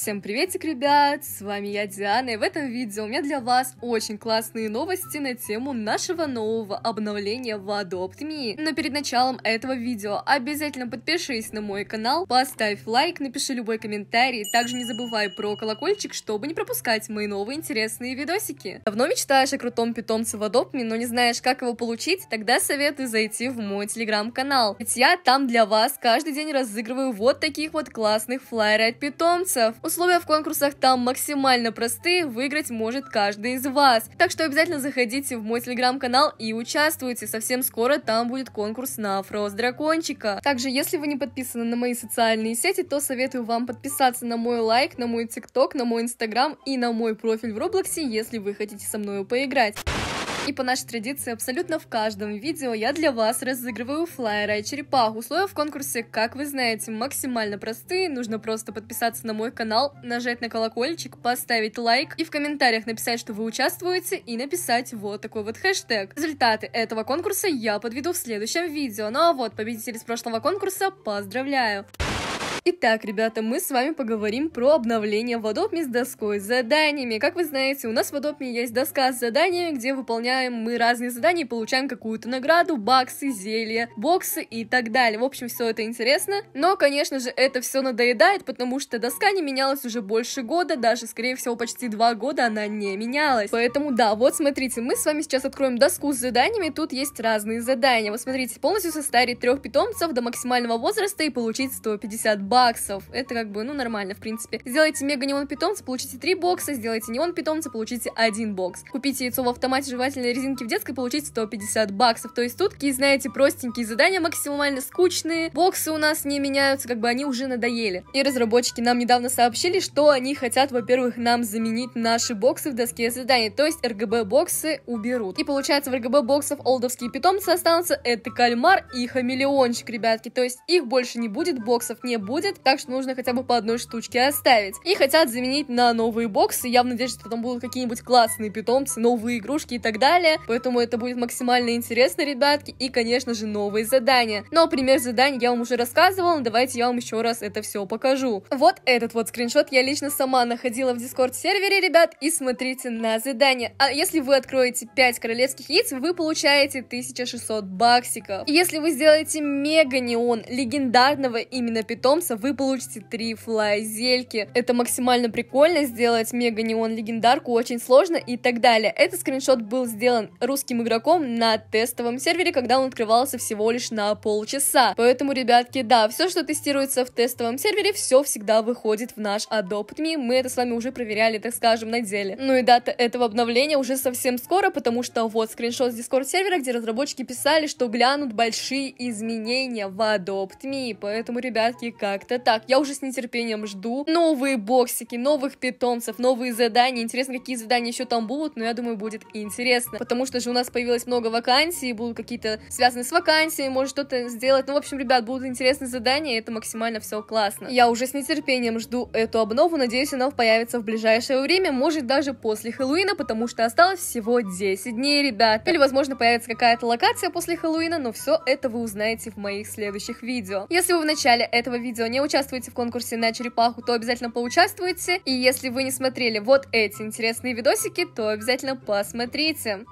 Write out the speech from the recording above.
Всем приветик, ребят! С вами я, Диана, и в этом видео у меня для вас очень классные новости на тему нашего нового обновления в Adopt Me. Но перед началом этого видео обязательно подпишись на мой канал, поставь лайк, напиши любой комментарий, также не забывай про колокольчик, чтобы не пропускать мои новые интересные видосики. Давно мечтаешь о крутом питомце в Adopt Me, но не знаешь, как его получить? Тогда советую зайти в мой телеграм-канал, ведь я там для вас каждый день разыгрываю вот таких вот классных флайеры от питомцев. Условия в конкурсах там максимально простые, выиграть может каждый из вас. Так что обязательно заходите в мой телеграм-канал и участвуйте. Совсем скоро там будет конкурс на Фрост Дракончика. Также, если вы не подписаны на мои социальные сети, то советую вам подписаться на мой лайк, на мой тикток, на мой инстаграм и на мой профиль в Роблоксе, если вы хотите со мной поиграть. И по нашей традиции абсолютно в каждом видео я для вас разыгрываю флайера и черепаху. Условия в конкурсе, как вы знаете, максимально простые. Нужно просто подписаться на мой канал, нажать на колокольчик, поставить лайк и в комментариях написать, что вы участвуете и написать вот такой вот хэштег. Результаты этого конкурса я подведу в следующем видео. Ну а вот победитель с прошлого конкурса поздравляю! Итак, ребята, мы с вами поговорим про обновление в Adobe с доской, с заданиями. Как вы знаете, у нас в Adobe есть доска с заданиями, где выполняем мы разные задания и получаем какую-то награду, баксы, зелья, боксы и так далее. В общем, все это интересно, но, конечно же, это все надоедает, потому что доска не менялась уже больше года, даже, скорее всего, почти два года она не менялась. Поэтому, да, вот смотрите, мы с вами сейчас откроем доску с заданиями, тут есть разные задания. Вот смотрите, полностью состарить трех питомцев до максимального возраста и получить 150 баксов. Это как бы, ну, нормально, в принципе. Сделайте мега неон питомца, получите 3 бокса, сделайте неон питомца, получите 1 бокс. Купите яйцо в автомате жевательной резинки в детской, получите 150 баксов. То есть тут, какие, знаете, простенькие задания, максимально скучные, боксы у нас не меняются, как бы они уже надоели. И разработчики нам недавно сообщили, что они хотят, во-первых, нам заменить наши боксы в доске заданий, то есть РГБ-боксы уберут. И получается, в РГБ-боксов олдовские питомцы останутся, это кальмар и хамелеончик, ребятки, то есть их больше не будет, боксов не будет, будет, так что нужно хотя бы по одной штучке оставить. И хотят заменить на новые боксы, я в надежде, что там будут какие-нибудь классные питомцы, новые игрушки и так далее, поэтому это будет максимально интересно, ребятки, и, конечно же, новые задания. Но ну, а пример заданий я вам уже рассказывала, давайте я вам еще раз это все покажу. Вот этот вот скриншот я лично сама находила в Discord сервере, ребят, и смотрите на задание. А если вы откроете 5 королевских яиц, вы получаете 1600 баксиков. И если вы сделаете мега неон легендарного именно питомца, бонуса вы получите три флайзельки. Это максимально прикольно, сделать мега неон легендарку очень сложно и так далее. Этот скриншот был сделан русским игроком на тестовом сервере, когда он открывался всего лишь на полчаса. Поэтому, ребятки, да, все, что тестируется в тестовом сервере, все всегда выходит в наш Adopt Me. Мы это с вами уже проверяли, так скажем, на деле. Ну и дата этого обновления уже совсем скоро, потому что вот скриншот с Discord сервера, где разработчики писали, что глянут большие изменения в Adopt Me. Поэтому, ребятки, как как-то так. Я уже с нетерпением жду новые боксики, новых питомцев, новые задания. Интересно, какие задания еще там будут, но я думаю, будет интересно. Потому что же у нас появилось много вакансий, будут какие-то связаны с вакансиями, может что-то сделать. Ну, в общем, ребят, будут интересные задания, это максимально все классно. Я уже с нетерпением жду эту обнову, надеюсь, она появится в ближайшее время, может даже после Хэллоуина, потому что осталось всего 10 дней, ребят. Или, возможно, появится какая-то локация после Хэллоуина, но все это вы узнаете в моих следующих видео. Если вы в начале этого видео не участвуете в конкурсе на черепаху, то обязательно поучаствуйте. И если вы не смотрели вот эти интересные видосики, то обязательно посмотрите.